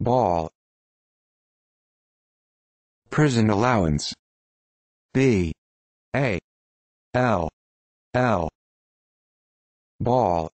Ball. Prison allowance. B. A. L. L. Ball.